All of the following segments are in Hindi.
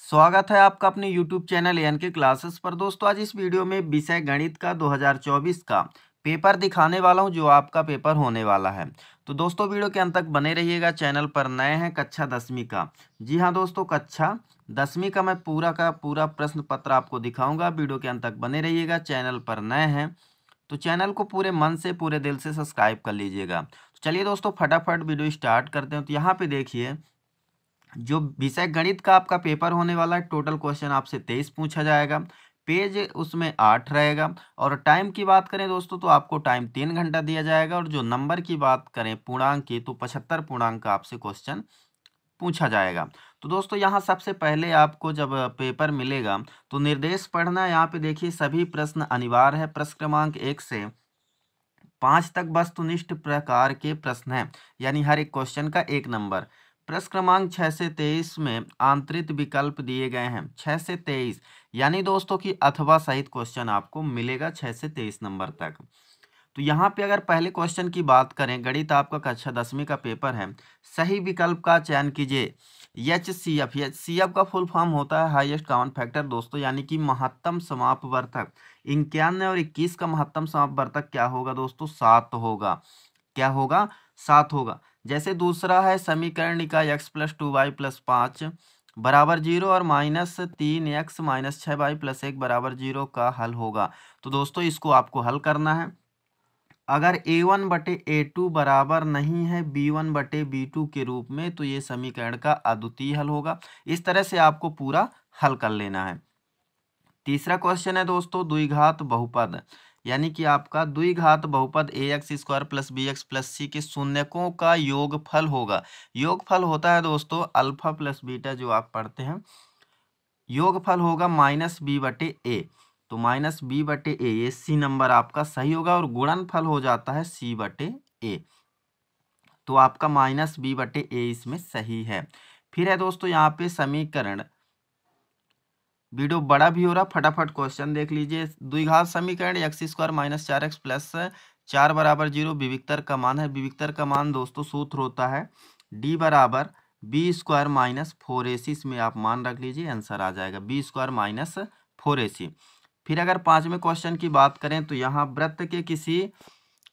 स्वागत है आपका अपने YouTube channel N K classes पर दोस्तों आज इस वीडियो में विषय गणित का 2024 का पेपर दिखाने वाला हूं जो आपका पेपर होने वाला है तो दोस्तों वीडियो के अंत तक बने रहिएगा चैनल पर नए हैं कक्षा दसवीं का जी हाँ दोस्तों कक्षा दसवीं का मैं पूरा का पूरा प्रश्न पत्र आपको दिखाऊंगा वीडियो के अंत तक बने रहिएगा चैनल पर नए हैं तो चैनल को पूरे मन से पूरे दिल से सब्सक्राइब कर लीजिएगा तो चलिए दोस्तों फटाफट वीडियो स्टार्ट करते हैं तो यहाँ पर देखिए जो विषय गणित का आपका पेपर होने वाला है टोटल क्वेश्चन आपसे तेईस पूछा जाएगा पेज उसमें आठ रहेगा और टाइम की बात करें दोस्तों तो आपको टाइम तीन घंटा दिया जाएगा और जो नंबर की बात करें पूर्णांक की तो पचहत्तर पूर्णांक का आपसे क्वेश्चन पूछा जाएगा तो दोस्तों यहाँ सबसे पहले आपको जब पेपर मिलेगा तो निर्देश पढ़ना यहाँ पे देखिए सभी प्रश्न अनिवार्य है प्रश्न क्रमांक एक से पाँच तक वस्तुनिष्ठ प्रकार के प्रश्न हैं यानी हर एक क्वेश्चन का एक नंबर प्रश्न क्रमांक छः से तेईस में आंतरित विकल्प दिए गए हैं छः से तेईस यानी दोस्तों कि अथवा सहित क्वेश्चन आपको मिलेगा छः से तेईस नंबर तक तो यहाँ पे अगर पहले क्वेश्चन की बात करें गणित आपका कक्षा दसवीं का पेपर है सही विकल्प का चयन कीजिए H C F H C F का फुल फॉर्म होता है हाईएस्ट कॉमन फैक्टर दोस्तों यानी कि महत्तम समाप वर्तक इक्यानवे और इक्कीस का महत्तम समाप वर्तक क्या होगा दोस्तों सात होगा क्या होगा सात होगा जैसे दूसरा है समीकरण का X plus two Y plus पाँच बराबर जीरो और माइनस तीन एक्स माइनस छः वाई प्लस एक बराबर जीरो का हल होगा तो दोस्तों इसको आपको हल करना है अगर ए वन बटे ए टू बराबर नहीं है बी वन बटे बी टू के रूप में तो ये समीकरण का अद्वितीय हल होगा इस तरह से आपको पूरा हल कर लेना है तीसरा क्वेश्चन है दोस्तों द्विघात बहुपद यानी कि आपका द्विघात बहुपद A X square plus B X plus C के शून्यकों का योगफल होगा योगफल होता है दोस्तों अल्फा प्लस बीटा जो आप पढ़ते हैं योगफल होगा माइनस बी बटे ए तो माइनस बी बटे ए ये सी नंबर आपका सही होगा और गुणनफल हो जाता है सी बटे ए तो आपका माइनस बी बटे ए इसमें सही है फिर है दोस्तों यहाँ पे समीकरण वीडियो बड़ा भी हो रहा फटाफट क्वेश्चन देख लीजिए द्विघात समीकरण एक्स स्क्वायर माइनस चार एक्स प्लस चार बराबर जीरो विविकतर का मान है विविकतर का मान दोस्तों सूत्र होता है डी बराबर B square minus four A C इसमें आप मान रख लीजिए आंसर आ जाएगा B square minus four A C फिर अगर पाँचवें क्वेश्चन की बात करें तो यहाँ वृत्त के किसी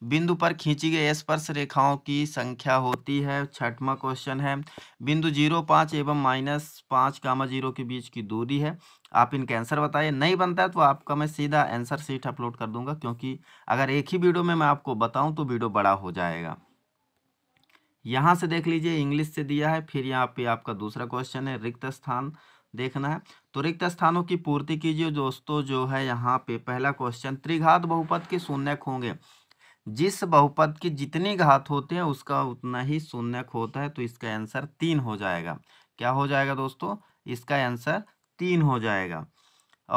बिंदु पर खींची गई स्पर्श रेखाओं की संख्या होती है छठवा क्वेश्चन है बिंदु जीरो पाँच एवं माइनस पाँच कामा जीरो के बीच की दूरी है आप इनके आंसर बताइए नहीं बनता है तो आपका मैं सीधा आंसर सीट अपलोड कर दूंगा क्योंकि अगर एक ही वीडियो में मैं आपको बताऊं तो वीडियो बड़ा हो जाएगा यहाँ से देख लीजिए इंग्लिश से दिया है फिर यहाँ पे आपका दूसरा क्वेश्चन है रिक्त स्थान देखना है तो रिक्त स्थानों की पूर्ति कीजिए दोस्तों जो है यहाँ पे पहला क्वेश्चन त्रिघात बहुपद के शून्यक होंगे जिस बहुपद की जितनी घात होते हैं उसका उतना ही शून्यक होता है तो इसका आंसर तीन हो जाएगा क्या हो जाएगा दोस्तों इसका आंसर तीन हो जाएगा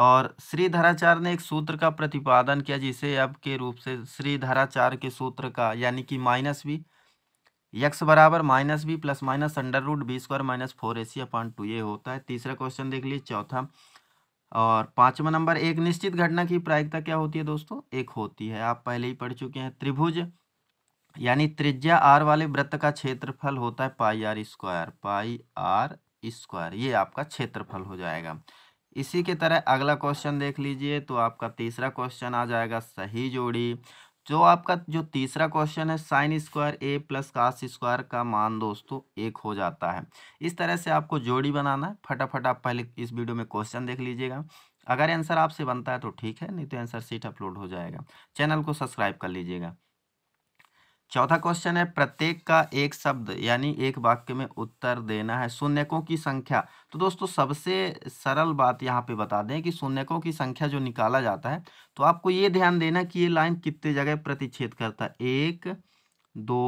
और श्रीधराचार्य ने एक सूत्र का प्रतिपादन किया जिसे अब के रूप से श्रीधराचार्य के सूत्र का यानी कि माइनस बी यक्स बराबर minus B plus minus under root B square minus four A C upon two ये होता है तीसरा क्वेश्चन देख लीजिए चौथा और पांचवा नंबर एक निश्चित घटना की प्रायिकता क्या होती है दोस्तों एक होती है आप पहले ही पढ़ चुके हैं त्रिभुज यानी त्रिज्या आर वाले वृत्त का क्षेत्रफल होता है pi R square pi R square ये आपका क्षेत्रफल हो जाएगा इसी के तरह अगला क्वेश्चन देख लीजिए तो आपका तीसरा क्वेश्चन आ जाएगा सही जोड़ी जो आपका जो तीसरा क्वेश्चन है sine square A plus cos square का मान दोस्तों एक हो जाता है इस तरह से आपको जोड़ी बनाना है फटाफट आप पहले इस वीडियो में क्वेश्चन देख लीजिएगा अगर आंसर आपसे बनता है तो ठीक है नहीं तो आंसर सीट अपलोड हो जाएगा चैनल को सब्सक्राइब कर लीजिएगा चौथा क्वेश्चन है प्रत्येक का एक शब्द यानी एक वाक्य में उत्तर देना है शून्यकों की संख्या तो दोस्तों सबसे सरल बात यहाँ पे बता दें कि शून्यकों की संख्या जो निकाला जाता है तो आपको ये ध्यान देना कि ये लाइन कितने जगह प्रतिच्छेद करता है एक दो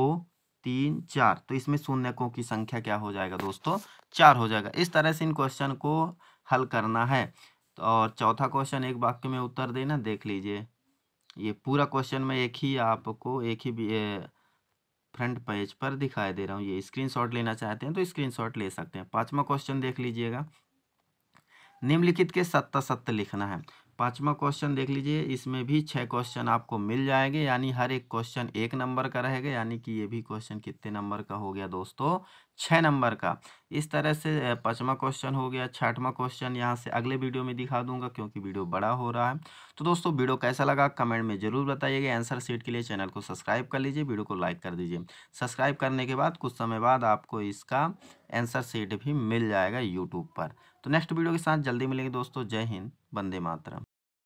तीन चार तो इसमें शून्यकों की संख्या क्या हो जाएगा दोस्तों चार हो जाएगा इस तरह से इन क्वेश्चन को हल करना है तो और चौथा क्वेश्चन एक वाक्य में उत्तर देना देख लीजिए ये पूरा क्वेश्चन मैं एक ही आपको एक ही फ्रंट पेज पर दिखाई दे रहा हूँ ये स्क्रीनशॉट लेना चाहते हैं तो स्क्रीनशॉट ले सकते हैं पाँचवा क्वेश्चन देख लीजिएगा निम्नलिखित के सत्ता सत्य लिखना है पांचवा क्वेश्चन देख लीजिए इसमें भी छः क्वेश्चन आपको मिल जाएंगे यानी हर एक क्वेश्चन एक नंबर का रहेगा यानी कि ये भी क्वेश्चन कितने नंबर का हो गया दोस्तों छः नंबर का इस तरह से पाँचवा क्वेश्चन हो गया छठवां क्वेश्चन यहाँ से अगले वीडियो में दिखा दूंगा क्योंकि वीडियो बड़ा हो रहा है तो दोस्तों वीडियो कैसा लगा कमेंट में जरूर बताइएगा आंसर सीट के लिए चैनल को सब्सक्राइब कर लीजिए वीडियो को लाइक कर दीजिए सब्सक्राइब करने के बाद कुछ समय बाद आपको इसका आंसर सीट भी मिल जाएगा यूट्यूब पर तो नेक्स्ट वीडियो के साथ जल्दी मिलेंगे दोस्तों जय हिंद वंदे मातरम